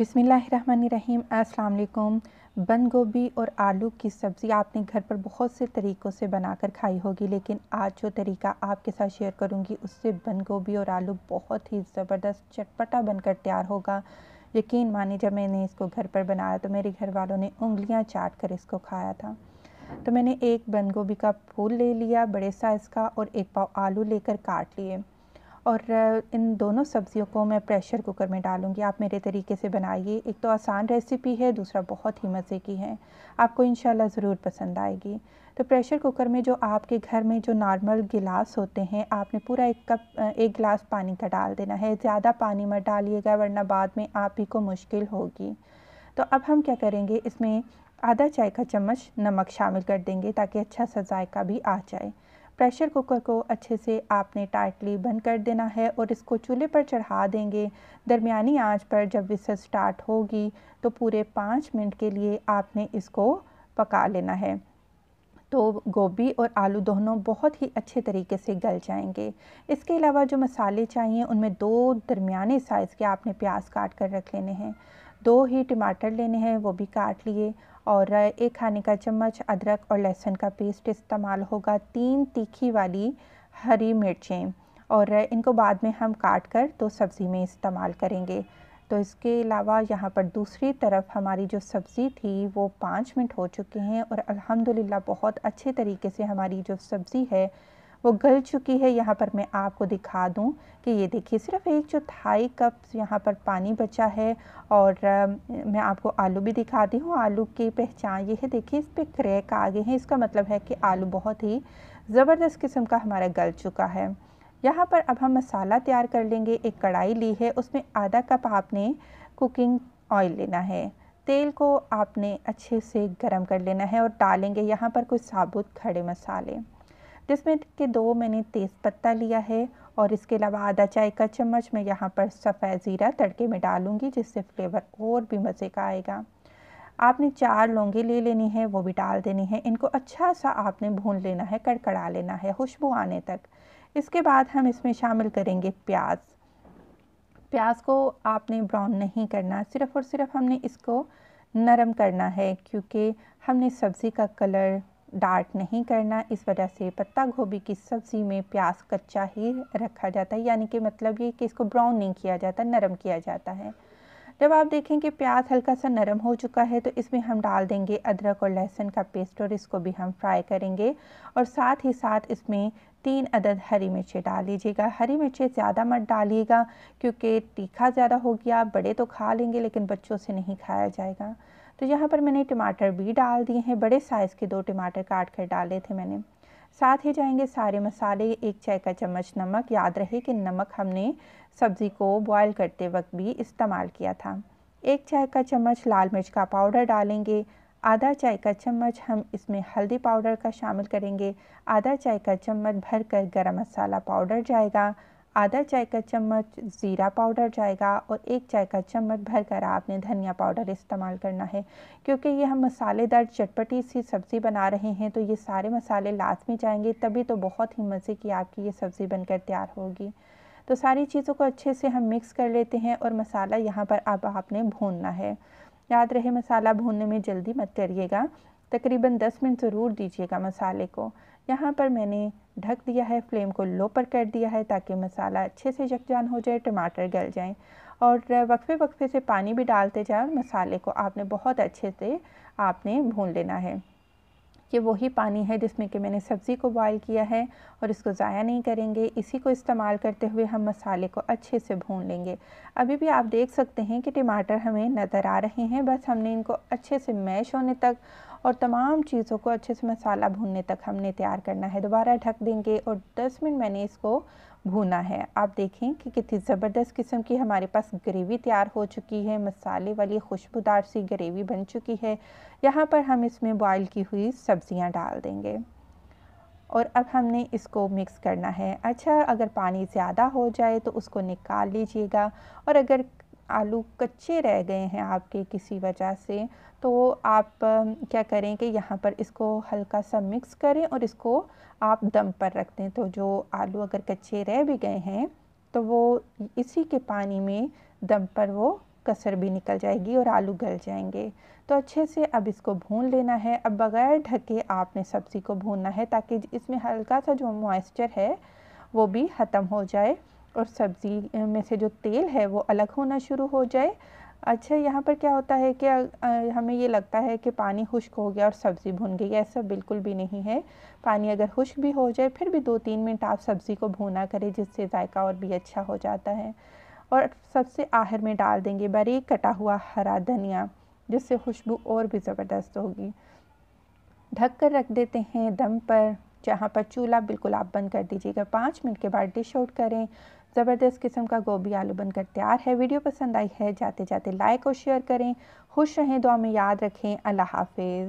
बिसमीम् अल्लाम बंद गोभी और आलू की सब्ज़ी आपने घर पर बहुत से तरीक़ों से बनाकर खाई होगी लेकिन आज जो तरीका आपके साथ शेयर करूंगी उससे बंद गोभी और आलू बहुत ही ज़बरदस्त चटपटा बनकर तैयार होगा यकीन माने जब मैंने इसको घर पर बनाया तो मेरे घर वालों ने उंगलियां चाट कर इसको खाया था तो मैंने एक बंद गोभी का फूल ले लिया बड़े साइज़ का और एक पाव आलू लेकर काट लिए और इन दोनों सब्ज़ियों को मैं प्रेशर कुकर में डालूँगी आप मेरे तरीके से बनाइए एक तो आसान रेसिपी है दूसरा बहुत ही मज़े की है आपको इन ज़रूर पसंद आएगी तो प्रेशर कुकर में जो आपके घर में जो नॉर्मल गिलास होते हैं आपने पूरा एक कप एक गिलास पानी का डाल देना है ज़्यादा पानी मत डालिएगा वरना बाद में आप ही को मुश्किल होगी तो अब हम क्या करेंगे इसमें आधा चाय का चम्मच नमक शामिल कर देंगे ताकि अच्छा सा जायका भी आ जाए प्रेशर कुकर को अच्छे से आपने टाइटली बंद कर देना है और इसको चूल्हे पर चढ़ा देंगे दरमियानी आंच पर जब विसल स्टार्ट होगी तो पूरे पाँच मिनट के लिए आपने इसको पका लेना है तो गोभी और आलू दोनों बहुत ही अच्छे तरीके से गल जाएंगे इसके अलावा जो मसाले चाहिए उनमें दो दरमियाने साइज़ के आपने प्याज काट कर रख लेने हैं दो ही टमाटर लेने हैं वो भी काट लिए और एक खाने का चम्मच अदरक और लहसुन का पेस्ट इस्तेमाल होगा तीन तीखी वाली हरी मिर्चें और इनको बाद में हम काट कर तो सब्ज़ी में इस्तेमाल करेंगे तो इसके अलावा यहाँ पर दूसरी तरफ हमारी जो सब्ज़ी थी वो पाँच मिनट हो चुके हैं और अल्हम्दुलिल्लाह बहुत अच्छे तरीके से हमारी जो सब्ज़ी है वो गल चुकी है यहाँ पर मैं आपको दिखा दूँ कि ये देखिए सिर्फ एक चौथाई कप यहाँ पर पानी बचा है और मैं आपको आलू भी दिखाती हूँ आलू की पहचान ये है देखिए इस पर क्रैक आ गए हैं इसका मतलब है कि आलू बहुत ही ज़बरदस्त किस्म का हमारा गल चुका है यहाँ पर अब हम मसाला तैयार कर लेंगे एक कढ़ाई ली है उसमें आधा कप आपने कुकिंग ऑयल लेना है तेल को आपने अच्छे से गर्म कर लेना है और डालेंगे यहाँ पर कुछ साबुत खड़े मसाले जिसमें के दो मैंने तेज़ पत्ता लिया है और इसके अलावा आधा चाय का चम्मच मैं यहाँ पर सफ़ेद ज़ीरा तड़के में डालूंगी जिससे फ्लेवर और भी मज़े का आएगा आपने चार लौंगे ले लेनी है वो भी डाल देनी है इनको अच्छा सा आपने भून लेना है कड़कड़ा लेना है खुशबू आने तक इसके बाद हम इसमें शामिल करेंगे प्याज प्याज को आपने ब्राउन नहीं करना सिर्फ़ और सिर्फ हमने इसको नरम करना है क्योंकि हमने सब्ज़ी का कलर डार्ट नहीं करना इस वजह से पत्ता गोभी की सब्ज़ी में प्याज कच्चा ही रखा जाता है यानी कि मतलब ये कि इसको ब्राउन नहीं किया जाता नरम किया जाता है जब आप देखें कि प्याज हल्का सा नरम हो चुका है तो इसमें हम डाल देंगे अदरक और लहसुन का पेस्ट और इसको भी हम फ्राई करेंगे और साथ ही साथ इसमें तीन अदद हरी मिर्चें डाल लीजिएगा हरी मिर्चें ज़्यादा मत डालिएगा क्योंकि तीखा ज़्यादा हो गया बड़े तो खा लेंगे लेकिन बच्चों से नहीं खाया जाएगा तो यहाँ पर मैंने टमाटर भी डाल दिए हैं बड़े साइज़ के दो टमाटर काट कर डाले थे मैंने साथ ही जाएंगे सारे मसाले एक चाय का चम्मच नमक याद रहे कि नमक हमने सब्ज़ी को बॉयल करते वक्त भी इस्तेमाल किया था एक चाय का चम्मच लाल मिर्च का पाउडर डालेंगे आधा चाय का चम्मच हम इसमें हल्दी पाउडर का शामिल करेंगे आधा चाय का चम्मच भर कर गर्म मसाला पाउडर जाएगा आधा चाय का चम्मच ज़ीरा पाउडर जाएगा और एक चाय का चम्मच भर कर आपने धनिया पाउडर इस्तेमाल करना है क्योंकि ये हम मसालेदार चटपटी सी सब्ज़ी बना रहे हैं तो ये सारे मसाले लास्ट में जाएंगे तभी तो बहुत ही मज़े की आपकी ये सब्ज़ी बनकर तैयार होगी तो सारी चीज़ों को अच्छे से हम मिक्स कर लेते हैं और मसाला यहाँ पर अब आपने भूनना है याद रहे मसाला भूनने में जल्दी मत करिएगा तकरीबन दस मिनट ज़रूर दीजिएगा मसाले को यहाँ पर मैंने ढक दिया है फ्लेम को लो पर कर दिया है ताकि मसाला अच्छे से यकजान हो जाए टमाटर गल जाएँ और वक्फे वक्फे से पानी भी डालते जाए और मसाले को आपने बहुत अच्छे से आपने भून लेना है ये वही पानी है जिसमें कि मैंने सब्ज़ी को बॉयल किया है और इसको ज़ाया नहीं करेंगे इसी को इस्तेमाल करते हुए हम मसाले को अच्छे से भून लेंगे अभी भी आप देख सकते हैं कि टमाटर हमें नज़र आ रहे हैं बस हमने इनको अच्छे से मैश होने तक और तमाम चीज़ों को अच्छे से मसाला भूनने तक हमने तैयार करना है दोबारा ढक देंगे और 10 मिनट मैंने इसको भूना है आप देखें कि कितनी ज़बरदस्त किस्म की हमारे पास ग्रेवी तैयार हो चुकी है मसाले वाली खुशबूदार सी ग्रेवी बन चुकी है यहाँ पर हम इसमें बॉयल की हुई सब्ज़ियाँ डाल देंगे और अब हमने इसको मिक्स करना है अच्छा अगर पानी ज़्यादा हो जाए तो उसको निकाल लीजिएगा और अगर आलू कच्चे रह गए हैं आपके किसी वजह से तो आप क्या करें कि यहाँ पर इसको हल्का सा मिक्स करें और इसको आप दम पर रख दें तो जो आलू अगर कच्चे रह भी गए हैं तो वो इसी के पानी में दम पर वो कसर भी निकल जाएगी और आलू गल जाएंगे तो अच्छे से अब इसको भून लेना है अब बगैर ढके आपने सब्ज़ी को भूनना है ताकि इसमें हल्का सा जो मॉइस्चर है वो भी ख़त्म हो जाए और सब्ज़ी में से जो तेल है वो अलग होना शुरू हो जाए अच्छा यहाँ पर क्या होता है कि हमें ये लगता है कि पानी खुश्क हो गया और सब्ज़ी भुन गई ऐसा बिल्कुल भी नहीं है पानी अगर खुश्क भी हो जाए फिर भी दो तीन मिनट आप सब्ज़ी को भूना करें जिससे जायका और भी अच्छा हो जाता है और सबसे आखिर में डाल देंगे बारीक कटा हुआ हरा धनिया जिससे खुशबू और भी ज़बरदस्त होगी ढक कर रख देते हैं दम पर जहाँ पर चूल्हा बिल्कुल आप बंद कर दीजिएगा पाँच मिनट के बाद डिश आउट करें ज़बरदस्त किस्म का गोभी आलू बनकर तैयार है वीडियो पसंद आई है जाते जाते लाइक और शेयर करें खुश रहें दुआ में याद रखें अल्लाह हाफिज़